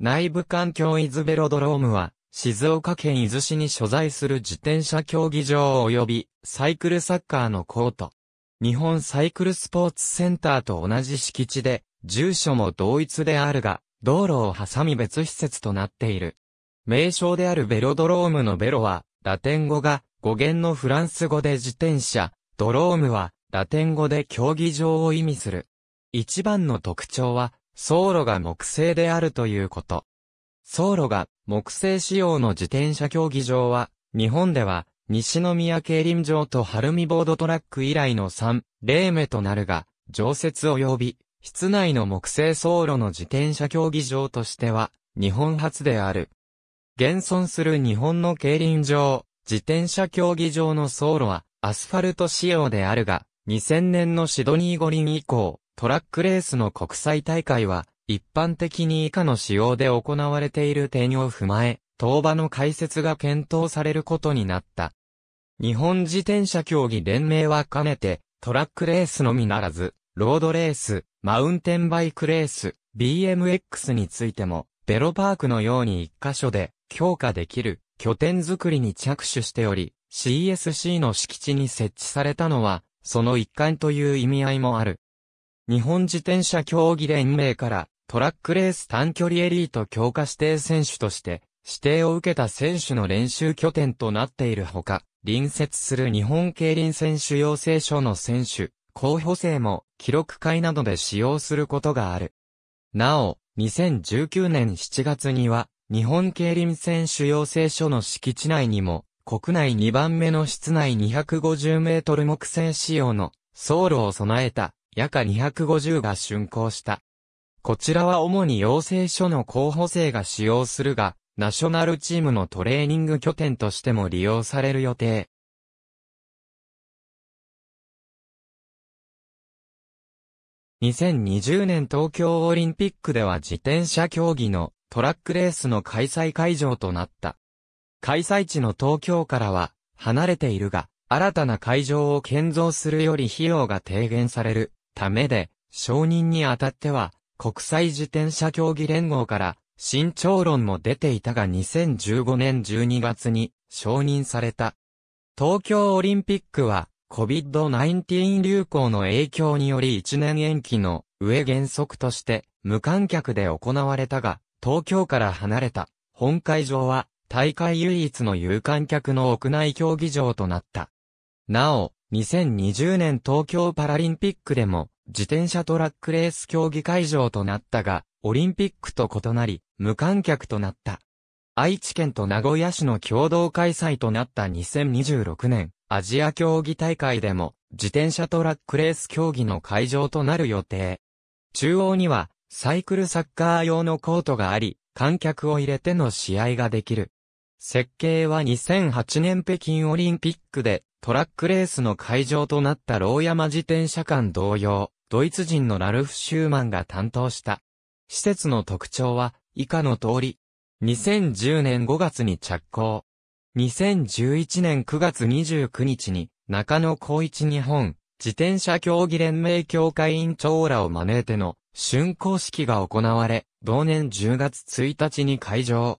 内部環境イズベロドロームは、静岡県伊豆市に所在する自転車競技場及びサイクルサッカーのコート。日本サイクルスポーツセンターと同じ敷地で、住所も同一であるが、道路を挟み別施設となっている。名称であるベロドロームのベロは、ラテン語が語源のフランス語で自転車、ドロームはラテン語で競技場を意味する。一番の特徴は、走路が木製であるということ。走路が木製仕様の自転車競技場は、日本では西宮競輪場と晴海ボードトラック以来の3例目となるが、常設及び室内の木製走路の自転車競技場としては、日本初である。現存する日本の競輪場、自転車競技場の走路はアスファルト仕様であるが、2000年のシドニー五輪以降、トラックレースの国際大会は、一般的に以下の仕様で行われている点を踏まえ、当場の解説が検討されることになった。日本自転車競技連盟は兼ねて、トラックレースのみならず、ロードレース、マウンテンバイクレース、BMX についても、ベロパークのように一箇所で強化できる拠点づくりに着手しており、CSC の敷地に設置されたのは、その一環という意味合いもある。日本自転車競技連盟からトラックレース短距離エリート強化指定選手として指定を受けた選手の練習拠点となっているほか、隣接する日本競輪選手養成所の選手、候補生も記録会などで使用することがある。なお、2019年7月には、日本競輪選手養成所の敷地内にも、国内2番目の室内250メートル木製仕様の走路を備えた約250が竣工した。こちらは主に養成所の候補生が使用するが、ナショナルチームのトレーニング拠点としても利用される予定。2020年東京オリンピックでは自転車競技のトラックレースの開催会場となった。開催地の東京からは離れているが、新たな会場を建造するより費用が低減されるためで、承認にあたっては、国際自転車競技連合から、慎重論も出ていたが2015年12月に承認された。東京オリンピックは COVID-19 流行の影響により1年延期の上原則として無観客で行われたが、東京から離れた本会場は大会唯一の有観客の屋内競技場となった。なお、2020年東京パラリンピックでも自転車トラックレース競技会場となったが、オリンピックと異なり、無観客となった。愛知県と名古屋市の共同開催となった2026年、アジア競技大会でも、自転車トラックレース競技の会場となる予定。中央には、サイクルサッカー用のコートがあり、観客を入れての試合ができる。設計は2008年北京オリンピックでトラックレースの会場となった牢山自転車館同様、ドイツ人のラルフ・シューマンが担当した。施設の特徴は、以下の通り。2010年5月に着工。2011年9月29日に、中野光一日本、自転車競技連盟協会委員長らを招いての、竣工式が行われ、同年10月1日に会場。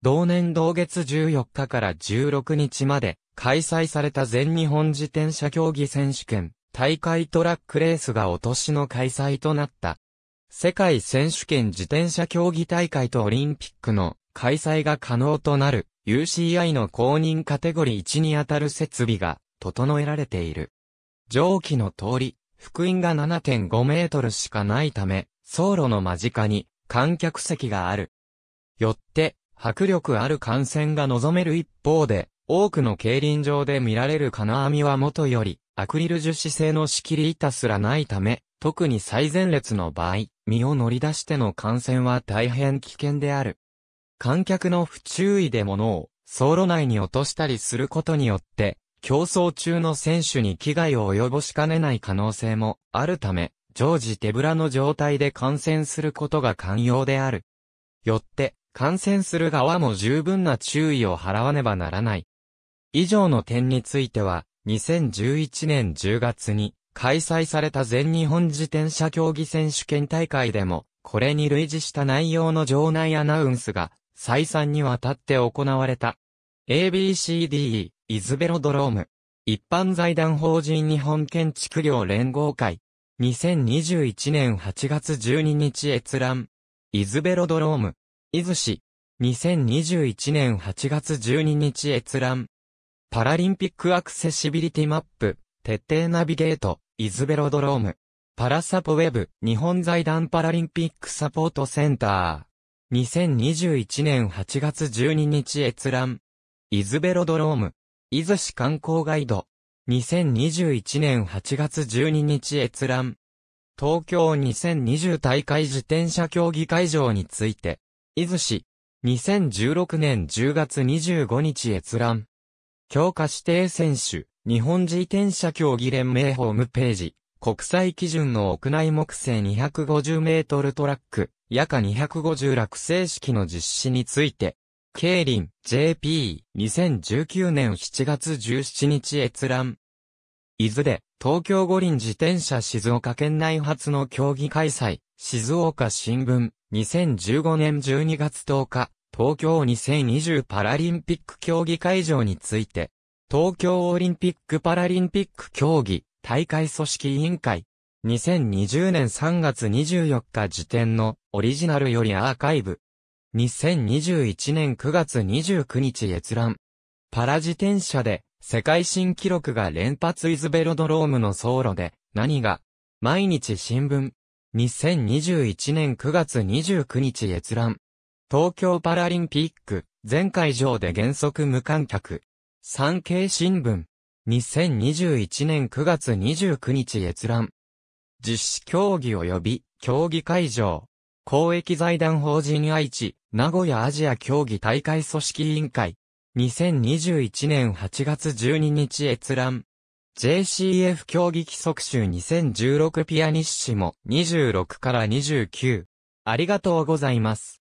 同年同月14日から16日まで、開催された全日本自転車競技選手権、大会トラックレースがお年の開催となった。世界選手権自転車競技大会とオリンピックの開催が可能となる UCI の公認カテゴリー1にあたる設備が整えられている。上記の通り、福音が7.5メートルしかないため、走路の間近に観客席がある。よって、迫力ある観戦が望める一方で、多くの競輪場で見られる金網はもとより、アクリル樹脂製の仕切り板すらないため、特に最前列の場合、身を乗り出しての感染は大変危険である。観客の不注意で物を、走路内に落としたりすることによって、競争中の選手に危害を及ぼしかねない可能性もあるため、常時手ぶらの状態で感染することが肝要である。よって、感染する側も十分な注意を払わねばならない。以上の点については、2011年10月に開催された全日本自転車競技選手権大会でも、これに類似した内容の場内アナウンスが、再三にわたって行われた。ABCDE、イズベロドローム。一般財団法人日本建築業連合会。2021年8月12日閲覧。イズベロドローム。伊豆市。2021年8月12日閲覧。パラリンピックアクセシビリティマップ、徹底ナビゲート、イズベロドローム。パラサポウェブ、日本財団パラリンピックサポートセンター。2021年8月12日閲覧。イズベロドローム。伊豆市観光ガイド。2021年8月12日閲覧。東京2020大会自転車競技会場について。伊豆市。2016年10月25日閲覧。強化指定選手、日本自転車競技連盟ホームページ、国際基準の屋内木製250メートルトラック、夜間250落成式の実施について、競輪 JP、2019年7月17日閲覧。伊豆で、東京五輪自転車静岡県内初の競技開催、静岡新聞、2015年12月10日。東京2020パラリンピック競技会場について、東京オリンピック・パラリンピック競技大会組織委員会、2020年3月24日時点のオリジナルよりアーカイブ、2021年9月29日閲覧、パラ自転車で世界新記録が連発イズベロドロームの走路で何が毎日新聞2021年9月29日閲覧東京パラリンピック、全会場で原則無観客。産経新聞。2021年9月29日閲覧。実施競技及び、競技会場。公益財団法人愛知、名古屋アジア競技大会組織委員会。2021年8月12日閲覧。JCF 競技規則集2016ピアニッシモ26から29。ありがとうございます。